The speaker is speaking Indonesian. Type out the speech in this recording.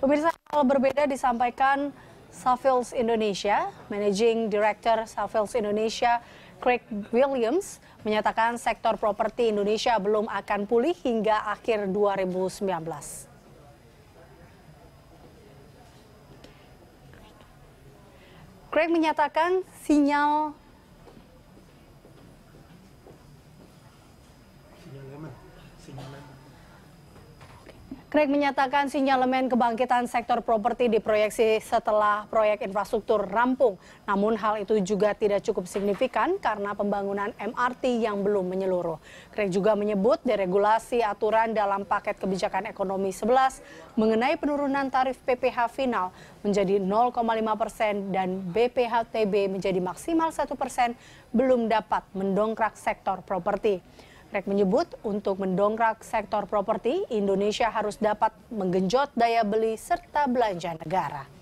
Pemirsa, hal berbeda disampaikan Savills Indonesia, Managing Director Savills Indonesia, Craig Williams, menyatakan sektor properti Indonesia belum akan pulih hingga akhir 2019. Craig menyatakan sinyal sinyal sinyal Craig menyatakan sinyalemen kebangkitan sektor properti diproyeksi setelah proyek infrastruktur rampung. Namun hal itu juga tidak cukup signifikan karena pembangunan MRT yang belum menyeluruh. Craig juga menyebut deregulasi aturan dalam paket kebijakan ekonomi 11 mengenai penurunan tarif PPH final menjadi 0,5 persen dan BPH TB menjadi maksimal 1 persen belum dapat mendongkrak sektor properti. Rek menyebut untuk mendongkrak sektor properti, Indonesia harus dapat menggenjot daya beli serta belanja negara.